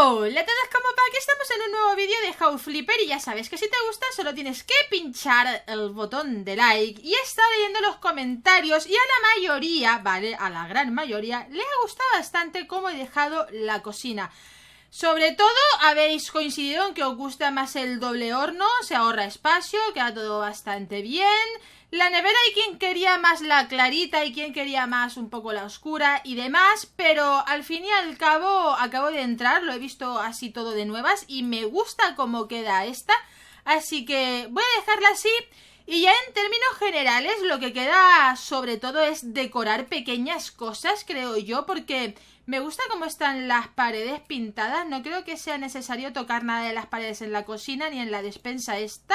Hola a todos, como aquí estamos en un nuevo vídeo de How Flipper y ya sabes que si te gusta solo tienes que pinchar el botón de like y está leyendo los comentarios y a la mayoría, vale, a la gran mayoría, le ha gustado bastante cómo he dejado la cocina. Sobre todo habéis coincidido en que os gusta más el doble horno, se ahorra espacio, queda todo bastante bien la nevera y quien quería más la clarita y quien quería más un poco la oscura y demás, pero al fin y al cabo acabo de entrar, lo he visto así todo de nuevas y me gusta cómo queda esta, así que voy a dejarla así y ya en términos generales lo que queda sobre todo es decorar pequeñas cosas, creo yo, porque me gusta cómo están las paredes pintadas, no creo que sea necesario tocar nada de las paredes en la cocina ni en la despensa esta,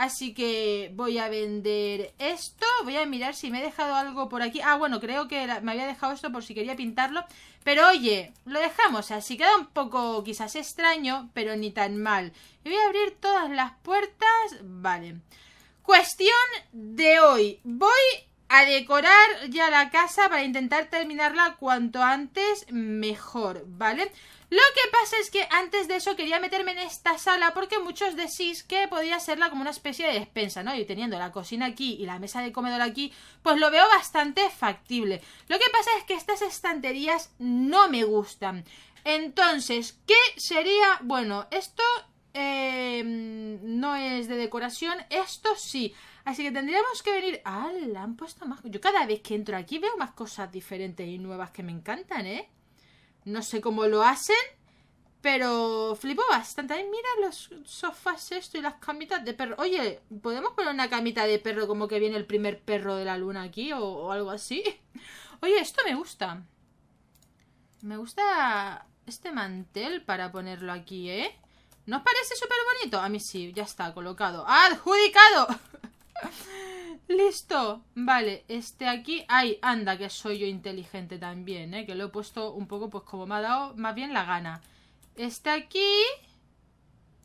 Así que voy a vender esto. Voy a mirar si me he dejado algo por aquí. Ah, bueno, creo que me había dejado esto por si quería pintarlo. Pero oye, lo dejamos así. Queda un poco quizás extraño, pero ni tan mal. Voy a abrir todas las puertas. Vale. Cuestión de hoy. Voy a decorar ya la casa para intentar terminarla cuanto antes mejor, ¿vale? vale lo que pasa es que antes de eso quería meterme en esta sala porque muchos decís que podía serla como una especie de despensa, ¿no? Y teniendo la cocina aquí y la mesa de comedor aquí, pues lo veo bastante factible. Lo que pasa es que estas estanterías no me gustan. Entonces, ¿qué sería? Bueno, esto eh, no es de decoración, esto sí. Así que tendríamos que venir... ¡Ah! La han puesto más... Yo cada vez que entro aquí veo más cosas diferentes y nuevas que me encantan, ¿eh? No sé cómo lo hacen, pero flipó bastante. mira los sofás esto y las camitas de perro. Oye, ¿podemos poner una camita de perro como que viene el primer perro de la luna aquí o, algo así? Oye, esto me gusta. Me gusta este mantel para ponerlo aquí, ¿eh? ¿Nos parece súper bonito? A mí sí, ya está, colocado. ¡Adjudicado! Listo. Vale, este aquí. Ay, anda, que soy yo inteligente también, ¿eh? Que lo he puesto un poco, pues como me ha dado más bien la gana. Este aquí.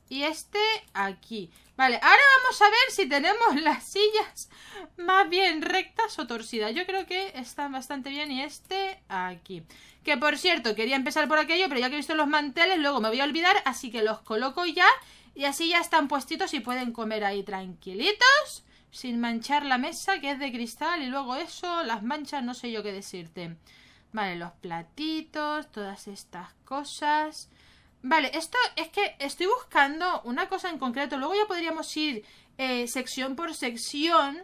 Y este aquí. Vale, ahora vamos a ver si tenemos las sillas más bien rectas o torcidas. Yo creo que están bastante bien y este aquí. Que por cierto, quería empezar por aquello, pero ya que he visto los manteles, luego me voy a olvidar, así que los coloco ya. Y así ya están puestitos y pueden comer ahí tranquilitos sin manchar la mesa que es de cristal y luego eso, las manchas, no sé yo qué decirte. Vale, los platitos, todas estas cosas. Vale, esto es que estoy buscando una cosa en concreto. Luego ya podríamos ir eh, sección por sección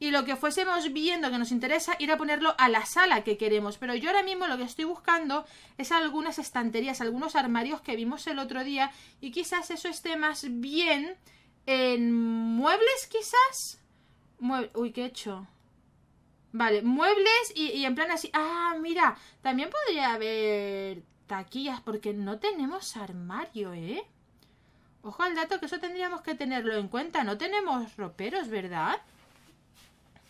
y lo que fuésemos viendo que nos interesa ir a ponerlo a la sala que queremos. Pero yo ahora mismo lo que estoy buscando es algunas estanterías, algunos armarios que vimos el otro día y quizás eso esté más bien en muebles quizás uy, ¿qué hecho? Vale, muebles y, en plan así. Ah, mira, también podría haber taquillas porque no tenemos armario, ¿eh? Ojo al dato que eso tendríamos que tenerlo en cuenta. No tenemos roperos, ¿verdad?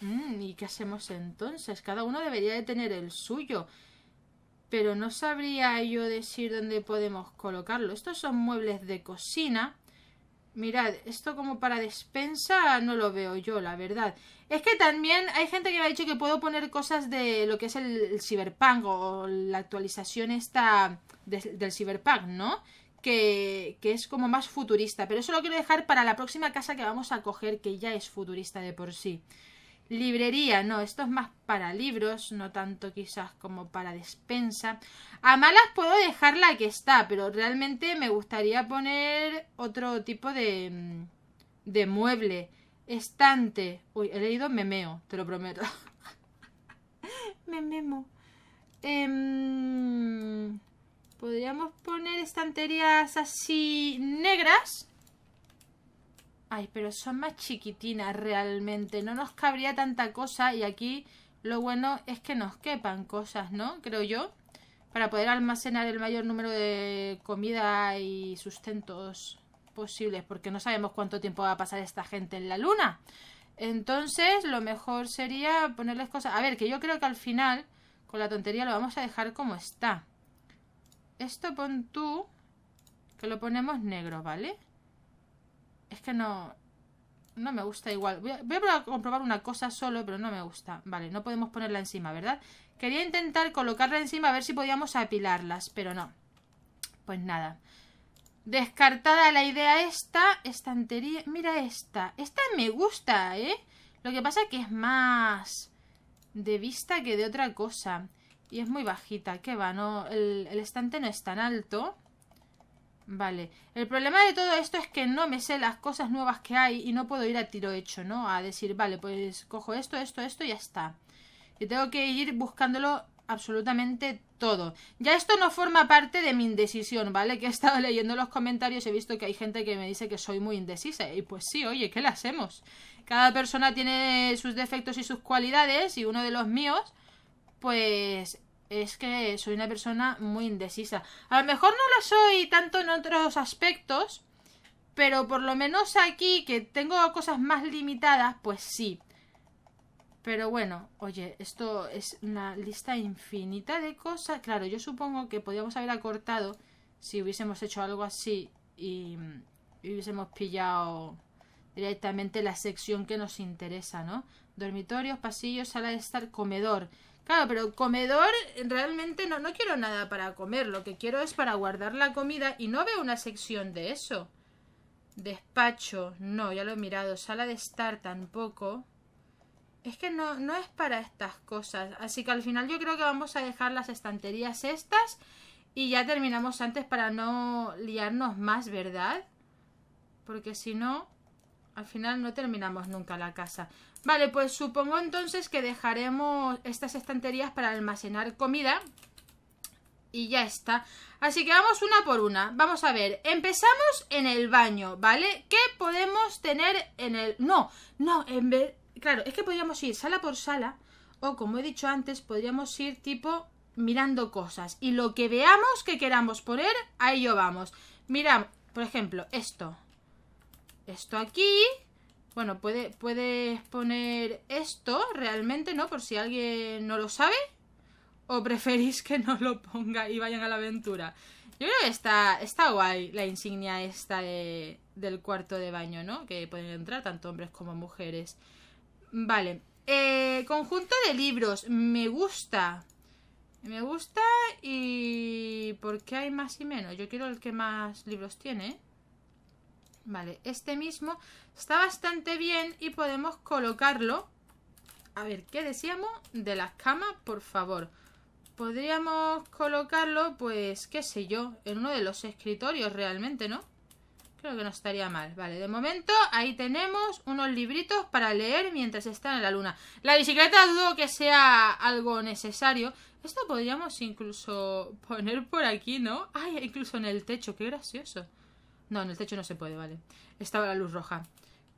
Mm, ¿Y qué hacemos entonces? Cada uno debería de tener el suyo. Pero no sabría yo decir dónde podemos colocarlo. Estos son muebles de cocina. Mirad, esto como para despensa no lo veo yo, la verdad. Es que también hay gente que me ha dicho que puedo poner cosas de lo que es el, Cyberpunk o la actualización esta del Cyberpunk, ¿no? Que, que, es como más futurista. Pero eso lo quiero dejar para la próxima casa que vamos a coger, que ya es futurista de por sí. Librería, no, esto es más para libros, no tanto quizás como para despensa. A malas puedo dejar la que está, pero realmente me gustaría poner otro tipo de, mm, de mueble. Estante. Uy, he leído memeo, te lo prometo. me em, Podríamos poner estanterías así negras Ay, pero son más chiquitinas realmente. No nos cabría tanta cosa y aquí lo bueno es que nos quepan cosas, ¿no? Creo yo. Para poder almacenar el mayor número de comida y sustentos posibles. Porque no sabemos cuánto tiempo va a pasar esta gente en la luna. Entonces, lo mejor sería ponerles cosas... A ver, que yo creo que al final, con la tontería, lo vamos a dejar como está. Esto pon tú... Que lo ponemos negro, ¿vale? vale es que no... No me gusta igual. Voy a, comprobar una cosa solo, pero no me gusta. Vale, no podemos ponerla encima, ¿verdad? Quería intentar colocarla encima a ver si podíamos apilarlas, pero no. Pues nada. Descartada la idea esta. Estantería. Mira esta. Esta me gusta, ¿eh? Lo que pasa que es más de vista que de otra cosa. Y es muy bajita. ¿Qué va? No, el estante no es tan alto. Vale. El problema de todo esto es que no me sé las cosas nuevas que hay y no puedo ir a tiro hecho, ¿no? A decir, vale, pues cojo esto, esto, esto y ya está. Y tengo que ir buscándolo absolutamente todo. Ya esto no forma parte de mi indecisión, ¿vale? Que he estado leyendo los comentarios, he visto que hay gente que me dice que soy muy indecisa. Y pues sí, oye, ¿qué le hacemos? Cada persona tiene sus defectos y sus cualidades y uno de los míos, pues es que soy una persona muy indecisa. A lo mejor no la soy tanto en otros aspectos, pero por lo menos aquí que tengo cosas más limitadas, pues sí. Pero bueno, oye, esto es una lista infinita de cosas. Claro, yo supongo que podríamos haber acortado si hubiésemos hecho algo así y, y hubiésemos pillado directamente la sección que nos interesa, ¿no? Dormitorios, pasillos, sala de estar, comedor. Claro, pero comedor realmente no, no quiero nada para comer. Lo que quiero es para guardar la comida y no veo una sección de eso. Despacho, no, ya lo he mirado. Sala de estar tampoco. Es que no, no es para estas cosas. Así que al final yo creo que vamos a dejar las estanterías estas y ya terminamos antes para no liarnos más, ¿verdad? Porque si no, al final no terminamos nunca la casa. Vale, pues supongo entonces que dejaremos estas estanterías para almacenar comida. Y ya está. Así que vamos una por una. Vamos a ver. Empezamos en el baño, ¿vale? ¿Qué podemos tener en el...? No, no, en vez... Claro, es que podríamos ir sala por sala. O como he dicho antes, podríamos ir tipo mirando cosas. Y lo que veamos que queramos poner, ahí ello vamos. Mira, por ejemplo, esto. Esto aquí. Bueno, puede, puedes poner esto realmente, ¿no? Por si alguien no lo sabe. ¿O preferís que no lo ponga y vayan a la aventura? Yo creo que está, está guay la insignia esta de, del cuarto de baño, ¿no? Que pueden entrar tanto hombres como mujeres. Vale. Eh, conjunto de libros. Me gusta. Me gusta y... ¿Por qué hay más y menos? Yo quiero el que más libros tiene, Vale, este mismo está bastante bien y podemos colocarlo. A ver, ¿qué decíamos? De las camas, por favor. Podríamos colocarlo, pues, qué sé yo, en uno de los escritorios realmente, ¿no? Creo que no estaría mal. Vale, de momento ahí tenemos unos libritos para leer mientras están en la luna. La bicicleta dudo que sea algo necesario. Esto podríamos incluso poner por aquí, ¿no? Ay, incluso en el techo, qué gracioso. No, en el techo no se puede, vale. Estaba la luz roja.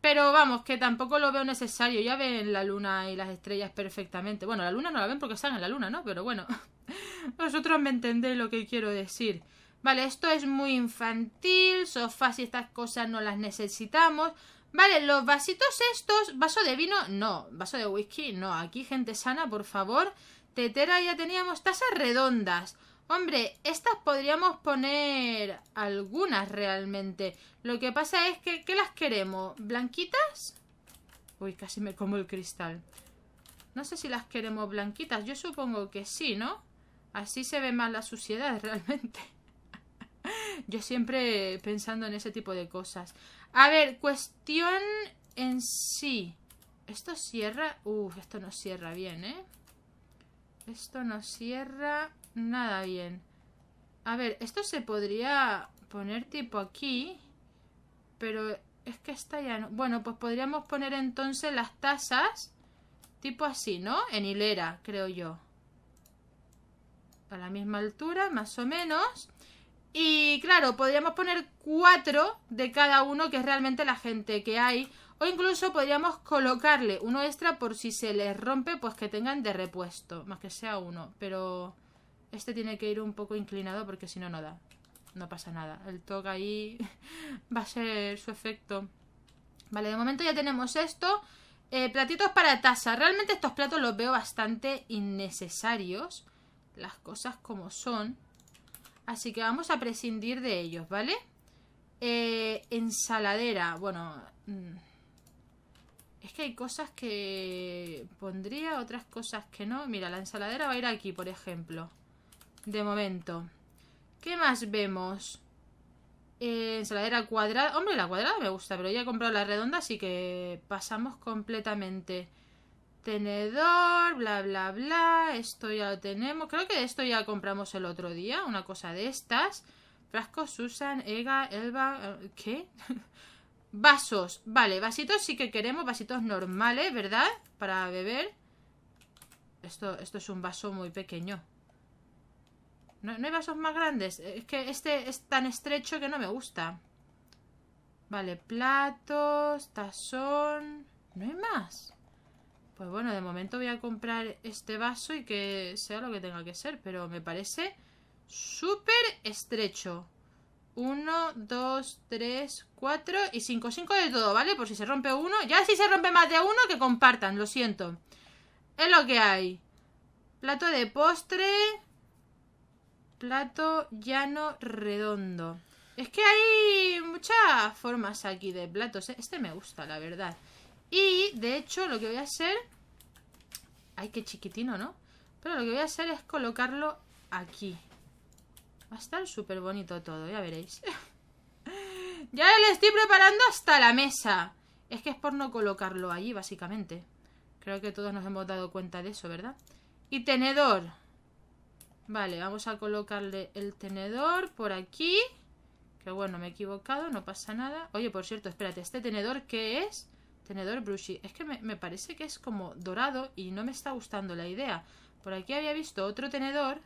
Pero vamos, que tampoco lo veo necesario. Ya ven la luna y las estrellas perfectamente. Bueno, la luna no la ven porque están en la luna, ¿no? Pero bueno, vosotros me entendéis lo que quiero decir. Vale, esto es muy infantil, sofás y estas cosas no las necesitamos. Vale, los vasitos estos, vaso de vino, no, vaso de whisky, no. Aquí gente sana, por favor. Tetera ya teníamos tazas redondas. Hombre, estas podríamos poner algunas realmente. Lo que pasa es que, ¿qué las queremos? ¿Blanquitas? Uy, casi me como el cristal. No sé si las queremos blanquitas. Yo supongo que sí, ¿no? Así se ve más la suciedad realmente. Yo siempre pensando en ese tipo de cosas. A ver, cuestión en sí. ¿Esto cierra? Uf, esto no cierra bien, ¿eh? Esto no cierra nada bien. A ver, esto se podría poner tipo aquí, pero es que está ya no... Bueno, pues podríamos poner entonces las tazas tipo así, ¿no? En hilera, creo yo. A la misma altura, más o menos. Y claro, podríamos poner cuatro de cada uno, que es realmente la gente que hay. O incluso podríamos colocarle uno extra por si se les rompe, pues que tengan de repuesto. Más que sea uno, pero... Este tiene que ir un poco inclinado porque si no, no da. No pasa nada. El toque ahí va a ser su efecto. Vale, de momento ya tenemos esto. Eh, platitos para taza. Realmente estos platos los veo bastante innecesarios. Las cosas como son. Así que vamos a prescindir de ellos, ¿vale? Eh, ensaladera. Bueno... Mm, es que hay cosas que pondría, otras cosas que no. Mira, la ensaladera va a ir aquí, por ejemplo de momento. ¿Qué más vemos? Eh, ensaladera cuadrada. Hombre, la cuadrada me gusta, pero ya he comprado la redonda, así que pasamos completamente. Tenedor, bla, bla, bla. Esto ya lo tenemos. Creo que esto ya compramos el otro día, una cosa de estas. Frascos, Susan, Ega, Elba... Eh, ¿Qué? Vasos. Vale, vasitos sí que queremos, vasitos normales, ¿verdad? Para beber. Esto, esto es un vaso muy pequeño. No, hay vasos más grandes. Es que este es tan estrecho que no me gusta. Vale, platos, tazón... ¿No hay más? Pues bueno, de momento voy a comprar este vaso y que sea lo que tenga que ser. Pero me parece súper estrecho. Uno, dos, tres, cuatro y cinco. Cinco de todo, ¿vale? Por si se rompe uno. Ya si se rompe más de uno, que compartan, lo siento. Es lo que hay. Plato de postre... Plato llano redondo. Es que hay muchas formas aquí de platos. ¿eh? Este me gusta, la verdad. Y, de hecho, lo que voy a hacer... Ay, qué chiquitino, ¿no? Pero lo que voy a hacer es colocarlo aquí. Va a estar súper bonito todo, ya veréis. ya le estoy preparando hasta la mesa. Es que es por no colocarlo allí, básicamente. Creo que todos nos hemos dado cuenta de eso, ¿verdad? Y tenedor. Vale, vamos a colocarle el tenedor por aquí. Que bueno, me he equivocado, no pasa nada. Oye, por cierto, espérate, ¿este tenedor qué es? Tenedor brushy. Es que me, parece que es como dorado y no me está gustando la idea. Por aquí había visto otro tenedor,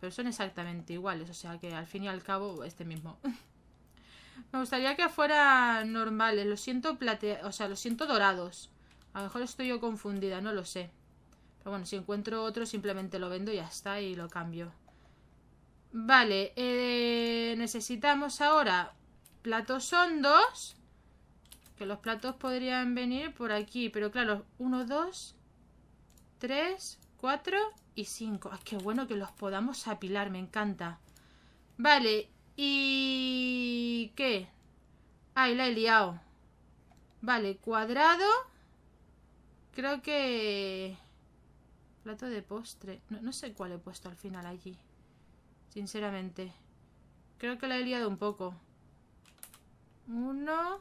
pero son exactamente iguales. O sea que al fin y al cabo, este mismo. me gustaría que fueran normales. Lo siento plate... o sea, lo siento dorados. A lo mejor estoy yo confundida, no lo sé. Pero bueno, si encuentro otro simplemente lo vendo y ya está y lo cambio. Vale, eh, necesitamos ahora platos hondos. Que los platos podrían venir por aquí, pero claro, uno, dos, tres, cuatro y 5. ¡Qué bueno que los podamos apilar! Me encanta. Vale, ¿y qué? Ay, la he liado. Vale, cuadrado. Creo que... Plato de postre. No, sé cuál he puesto al final allí. Sinceramente. Creo que la he liado un poco. Uno...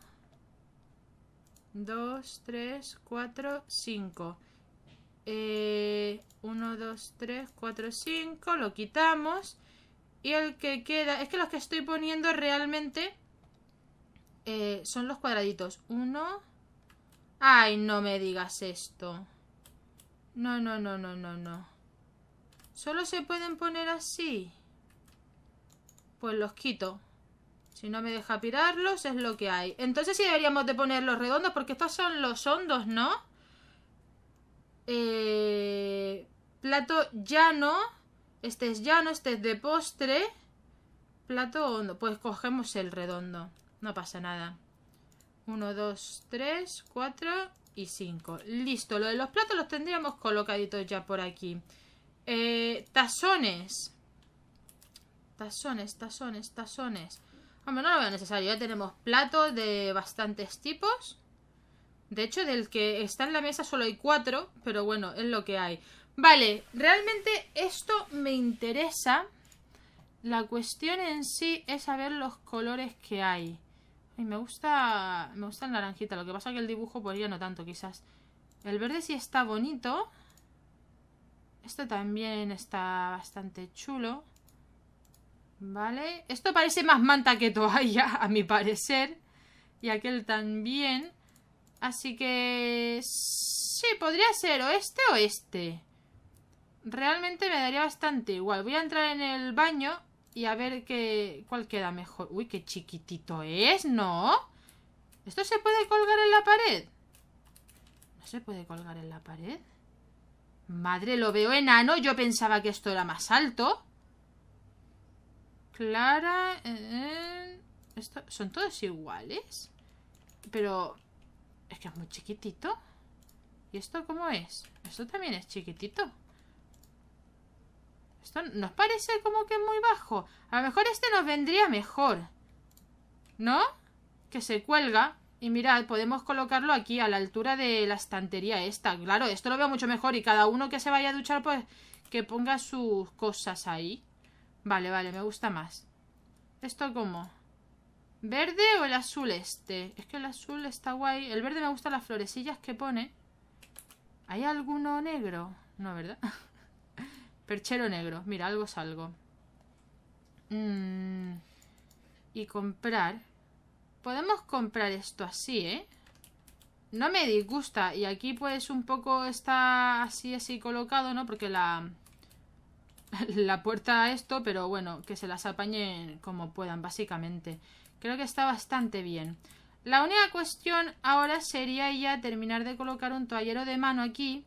Dos, tres, cuatro, cinco. Eh, uno, dos, tres, cuatro, cinco. Lo quitamos. Y el que queda... Es que los que estoy poniendo realmente... Eh, son los cuadraditos. Uno... Ay, no me digas esto. No, no, no, no, no, no. ¿Solo se pueden poner así? Pues los quito. Si no me deja pirarlos, es lo que hay. Entonces sí deberíamos de poner los redondos, porque estos son los hondos, ¿no? Eh, plato llano. Este es llano, este es de postre. Plato hondo. Pues cogemos el redondo. No pasa nada. Uno, dos, tres, cuatro. Listo, lo de los platos los tendríamos colocaditos ya por aquí. Eh, tazones. Tazones, tazones, tazones. Hombre, no lo veo necesario. Ya tenemos platos de bastantes tipos. De hecho, del que está en la mesa solo hay cuatro, pero bueno, es lo que hay. Vale, realmente esto me interesa. La cuestión en sí es saber los colores que hay. Y me gusta, me gusta el naranjita. Lo que pasa que el dibujo por ya no tanto, quizás. El verde sí está bonito. Esto también está bastante chulo. Vale. Esto parece más manta que toalla, a mi parecer. Y aquel también. Así que... Sí, podría ser o este o este. Realmente me daría bastante igual. Voy a entrar en el baño y a ver qué, cuál queda mejor. Uy, qué chiquitito es, ¿no? ¿Esto se puede colgar en la pared? ¿No se puede colgar en la pared? Madre, lo veo enano. Yo pensaba que esto era más alto. Clara... ¿Son todos iguales? Pero... Es que es muy chiquitito. ¿Y esto cómo es? Esto también es chiquitito. Esto nos parece como que muy bajo. A lo mejor este nos vendría mejor. ¿No? Que se cuelga. Y mirad, podemos colocarlo aquí a la altura de la estantería esta. Claro, esto lo veo mucho mejor. Y cada uno que se vaya a duchar, pues que ponga sus cosas ahí. Vale, vale, me gusta más. ¿Esto cómo? ¿Verde o el azul este? Es que el azul está guay. El verde me gusta las florecillas que pone. ¿Hay alguno negro? No, ¿verdad? Perchero negro. Mira, algo es algo. Mm. Y comprar. Podemos comprar esto así, ¿eh? No me disgusta. Y aquí pues un poco está así, así colocado, ¿no? Porque la... La puerta a esto, pero bueno, que se las apañen como puedan, básicamente. Creo que está bastante bien. La única cuestión ahora sería ya terminar de colocar un toallero de mano aquí.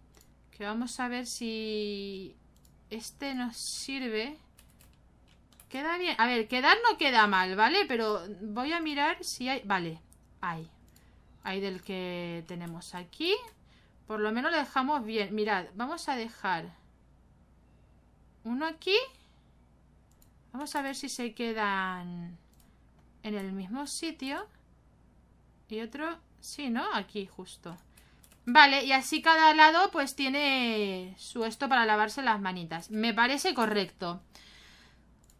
Que vamos a ver si este nos sirve. Queda bien. A ver, quedar no queda mal, ¿vale? Pero voy a mirar si hay... Vale, hay. Hay del que tenemos aquí. Por lo menos lo dejamos bien. Mirad, vamos a dejar uno aquí. Vamos a ver si se quedan en el mismo sitio. Y otro, sí, ¿no? Aquí justo. Vale, y así cada lado pues tiene su esto para lavarse las manitas. Me parece correcto.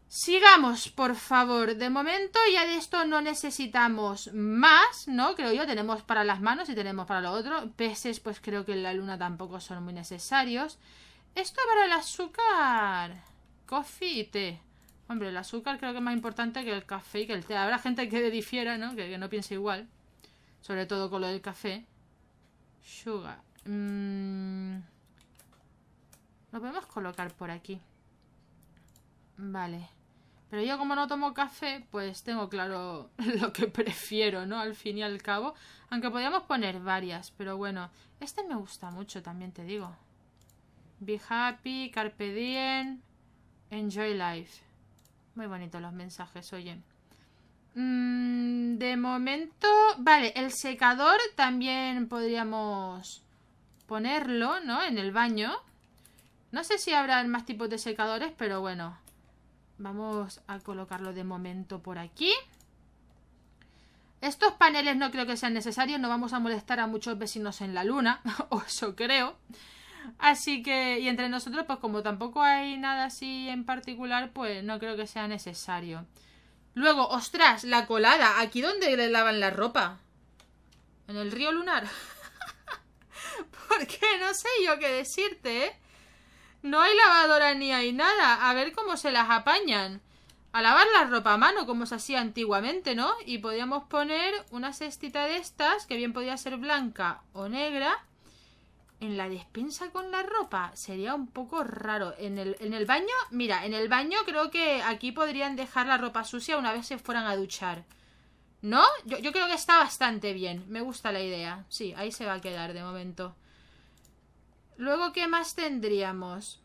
Sigamos, por favor. De momento ya de esto no necesitamos más, ¿no? Creo yo, tenemos para las manos y tenemos para lo otro. Peces pues creo que en la luna tampoco son muy necesarios. Esto para el azúcar. Coffee y té. Hombre, el azúcar creo que es más importante que el café y que el té. Habrá gente que difiera, ¿no? que no piense igual. Sobre todo con lo del café. Sugar. mmm, Lo podemos colocar por aquí. Vale. Pero yo como no tomo café, pues tengo claro lo que prefiero, ¿no? Al fin y al cabo. Aunque podríamos poner varias, pero bueno. Este me gusta mucho, también te digo. Be happy, carpe diem, enjoy life. Muy bonitos los mensajes, oye. Mm, de momento... Vale, el secador también podríamos ponerlo, ¿no? En el baño. No sé si habrá más tipos de secadores, pero bueno. Vamos a colocarlo de momento por aquí. Estos paneles no creo que sean necesarios, no vamos a molestar a muchos vecinos en la luna, o eso creo. Así que, y entre nosotros, pues como tampoco hay nada así en particular, pues no creo que sea necesario. Luego, ostras, la colada. ¿Aquí dónde le lavan la ropa? En el río lunar. Porque no sé yo qué decirte, ¿eh? No hay lavadora ni hay nada. A ver cómo se las apañan. A lavar la ropa a mano, como se hacía antiguamente, ¿no? Y podíamos poner una cestita de estas, que bien podía ser blanca o negra en la despensa con la ropa sería un poco raro. En el, baño, mira, en el baño creo que aquí podrían dejar la ropa sucia una vez se fueran a duchar. ¿No? Yo, creo que está bastante bien. Me gusta la idea. Sí, ahí se va a quedar de momento. Luego, ¿qué más tendríamos?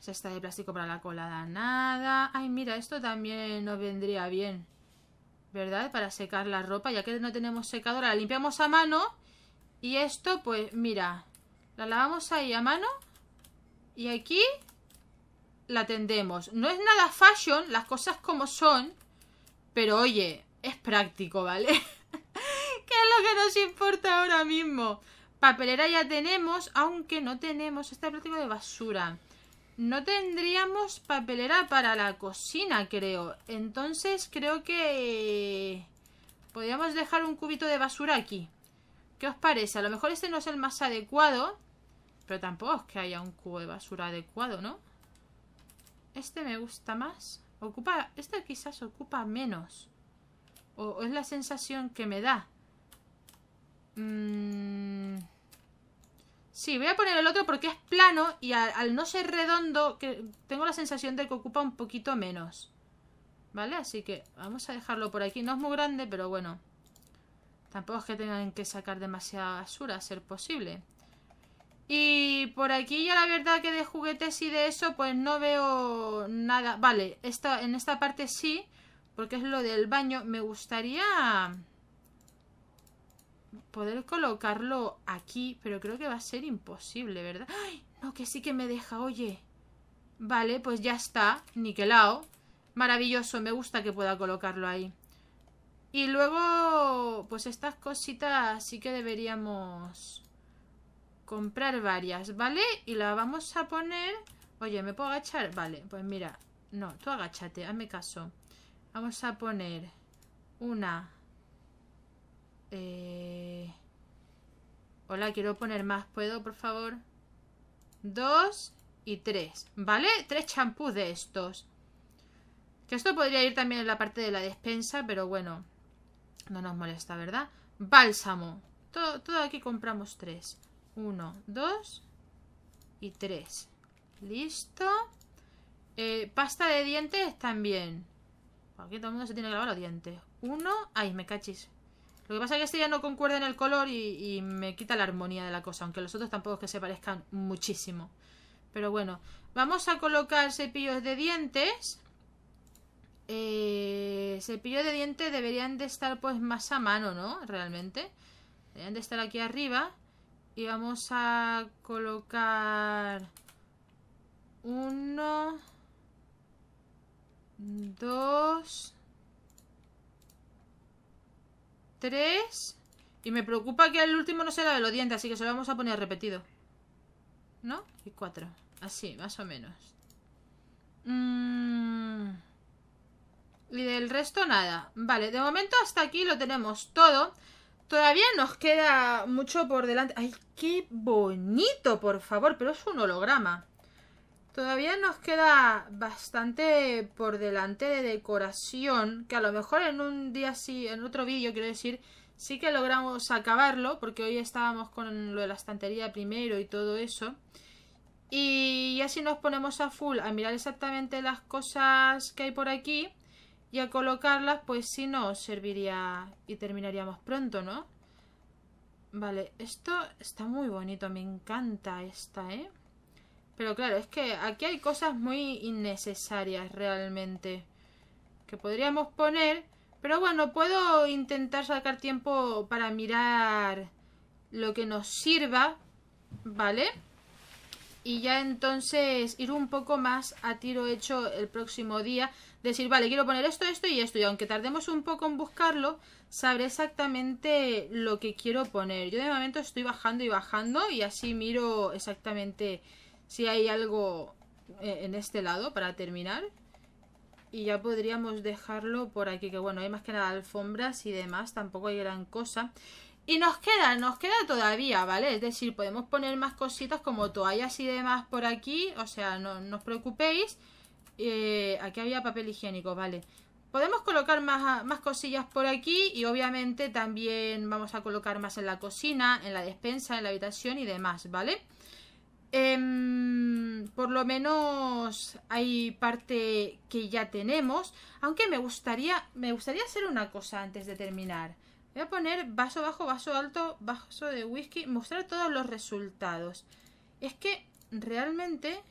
Se está de plástico para la colada. Nada. Ay, mira, esto también nos vendría bien. ¿Verdad? Para secar la ropa. Ya que no tenemos secadora, la limpiamos a mano. Y esto, pues, mira, la lavamos ahí a mano. Y aquí la tendemos. No es nada fashion, las cosas como son. Pero oye, es práctico, ¿vale? ¿Qué es lo que nos importa ahora mismo? Papelera ya tenemos, aunque no tenemos este práctico de basura. No tendríamos papelera para la cocina, creo. Entonces creo que... Podríamos dejar un cubito de basura aquí. ¿Qué os parece? A lo mejor este no es el más adecuado. Pero tampoco es que haya un cubo de basura adecuado, ¿no? Este me gusta más. Ocupa... Este quizás ocupa menos. O, es la sensación que me da. Mmm Sí, voy a poner el otro porque es plano y al, al no ser redondo que tengo la sensación de que ocupa un poquito menos. ¿Vale? Así que vamos a dejarlo por aquí. No es muy grande, pero bueno. Tampoco es que tengan que sacar demasiada basura, a ser posible. Y por aquí ya la verdad que de juguetes y de eso pues no veo nada. Vale, esta, en esta parte sí, porque es lo del baño. Me gustaría poder colocarlo aquí, pero creo que va a ser imposible, ¿verdad? ¡Ay! No, que sí que me deja, oye. Vale, pues ya está, niquelado. Maravilloso, me gusta que pueda colocarlo ahí. Y luego, pues estas cositas sí que deberíamos comprar varias, ¿vale? Y la vamos a poner... Oye, ¿me puedo agachar? Vale, pues mira. No, tú agáchate, hazme caso. Vamos a poner una... Eh... Hola, quiero poner más. ¿Puedo, por favor? Dos y tres, ¿vale? Tres champús de estos. Que esto podría ir también en la parte de la despensa, pero bueno... No nos molesta, ¿verdad? Bálsamo. Todo, aquí compramos tres. Uno, dos y tres. Listo. Eh, pasta de dientes también. Aquí todo el mundo se tiene que lavar los dientes. Uno. Ay, me cachis. Lo que pasa es que este ya no concuerda en el color y, y me quita la armonía de la cosa. Aunque los otros tampoco es que se parezcan muchísimo. Pero bueno, vamos a colocar cepillos de dientes. Eh, cepillo de diente deberían de estar pues más a mano, ¿no? Realmente. Deberían de estar aquí arriba. Y vamos a colocar... Uno... Dos... Tres... Y me preocupa que el último no sea la de los dientes, así que se lo vamos a poner repetido. ¿No? Y cuatro. Así, más o menos. Mmm... Y del resto nada. Vale, de momento hasta aquí lo tenemos todo. Todavía nos queda mucho por delante. ¡Ay, qué bonito, por favor! Pero es un holograma. Todavía nos queda bastante por delante de decoración. Que a lo mejor en un día sí, en otro vídeo, quiero decir, sí que logramos acabarlo. Porque hoy estábamos con lo de la estantería primero y todo eso. Y así nos ponemos a full a mirar exactamente las cosas que hay por aquí y a colocarlas pues si no serviría y terminaríamos pronto, ¿no? Vale, esto está muy bonito, me encanta esta, ¿eh? Pero claro, es que aquí hay cosas muy innecesarias realmente que podríamos poner, pero bueno, puedo intentar sacar tiempo para mirar lo que nos sirva, ¿vale? Y ya entonces ir un poco más a tiro hecho el próximo día decir, vale, quiero poner esto, esto y esto, y aunque tardemos un poco en buscarlo, sabré exactamente lo que quiero poner. Yo de momento estoy bajando y bajando y así miro exactamente si hay algo eh, en este lado para terminar. Y ya podríamos dejarlo por aquí, que bueno, hay más que nada alfombras y demás, tampoco hay gran cosa. Y nos queda, nos queda todavía, ¿vale? Es decir, podemos poner más cositas como toallas y demás por aquí, o sea, no, os preocupéis. Eh, aquí había papel higiénico, vale. Podemos colocar ah, más, cosillas por aquí y obviamente también vamos a colocar más en la cocina, en la despensa, en la habitación y demás, ¿vale? Em, por lo menos hay parte que ya tenemos, aunque me gustaría, me gustaría hacer una cosa antes de terminar. Voy a poner vaso bajo, vaso alto, vaso de whisky, mostrar todos los resultados. Es que realmente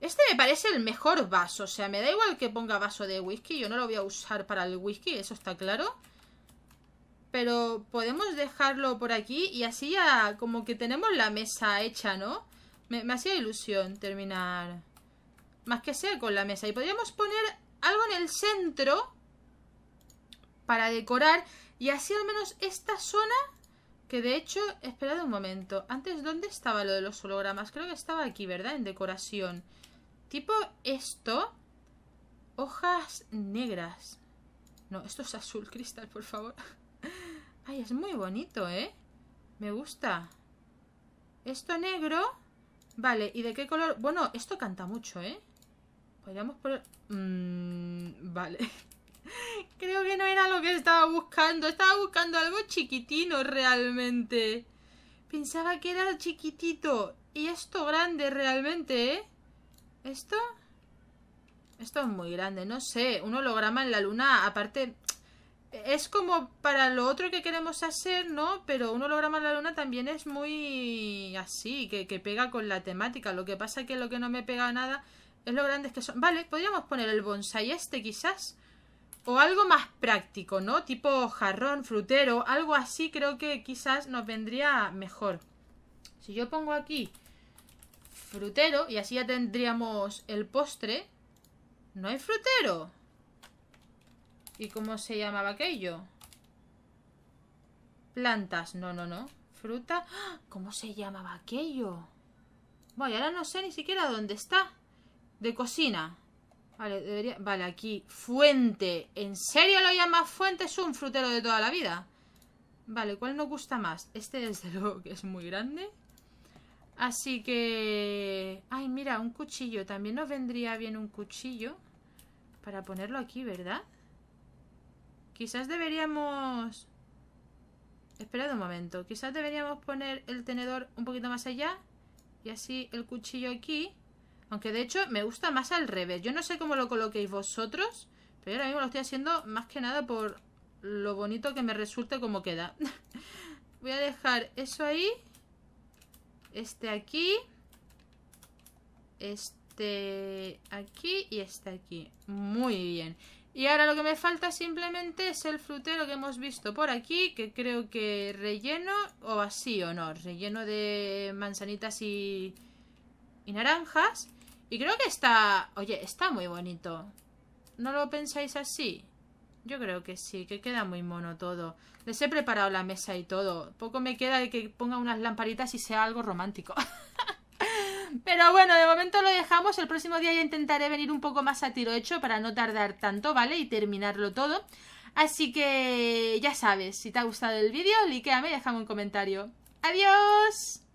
este me parece el mejor vaso. O sea, me da igual que ponga vaso de whisky. Yo no lo voy a usar para el whisky, eso está claro. Pero podemos dejarlo por aquí y así ya como que tenemos la mesa hecha, ¿no? Me, hacía ilusión terminar más que sea con la mesa. Y podríamos poner algo en el centro para decorar y así al menos esta zona que de hecho, esperad un momento, antes ¿dónde estaba lo de los hologramas? Creo que estaba aquí, ¿verdad? En decoración. Tipo esto. Hojas negras. No, esto es azul cristal, por favor. Ay, es muy bonito, ¿eh? Me gusta. Esto negro. Vale, ¿y de qué color? Bueno, esto canta mucho, ¿eh? Podríamos poner... Mm, vale. Creo que no era lo que estaba buscando. Estaba buscando algo chiquitino realmente. Pensaba que era chiquitito. Y esto grande realmente, ¿eh? ¿Esto? Esto es muy grande, no sé. Un holograma en la luna, aparte... Es como para lo otro que queremos hacer, ¿no? Pero un holograma en la luna también es muy así, que, que pega con la temática. Lo que pasa que lo que no me pega nada es lo grandes que son. Vale, podríamos poner el bonsai este quizás. O algo más práctico, ¿no? Tipo jarrón, frutero, algo así creo que quizás nos vendría mejor. Si yo pongo aquí frutero y así ya tendríamos el postre. ¿No hay frutero? ¿Y cómo se llamaba aquello? Plantas. No, no, no. Fruta. ¡Ah! ¿Cómo se llamaba aquello? Bueno, ahora no sé ni siquiera dónde está. De cocina. Vale, debería... Vale, aquí. Fuente. ¿En serio lo llama fuente? Es un frutero de toda la vida. Vale, ¿cuál no gusta más? Este desde luego que es muy grande. Así que... Ay, mira, un cuchillo. También nos vendría bien un cuchillo para ponerlo aquí, ¿verdad? Quizás deberíamos... Esperad un momento. Quizás deberíamos poner el tenedor un poquito más allá y así el cuchillo aquí. Aunque de hecho me gusta más al revés. Yo no sé cómo lo coloquéis vosotros, pero ahora mismo lo estoy haciendo más que nada por lo bonito que me resulte como queda. Voy a dejar eso ahí este aquí. Este aquí y este aquí. Muy bien. Y ahora lo que me falta simplemente es el frutero que hemos visto por aquí, que creo que relleno o así o no, relleno de manzanitas y, y naranjas. Y creo que está, oye, está muy bonito. ¿No lo pensáis así? Yo creo que sí, que queda muy mono todo. Les he preparado la mesa y todo. Poco me queda de que ponga unas lamparitas y sea algo romántico. Pero bueno, de momento lo dejamos. El próximo día ya intentaré venir un poco más a tiro hecho para no tardar tanto, ¿vale? Y terminarlo todo. Así que ya sabes, si te ha gustado el vídeo, likeame y déjame un comentario. ¡Adiós!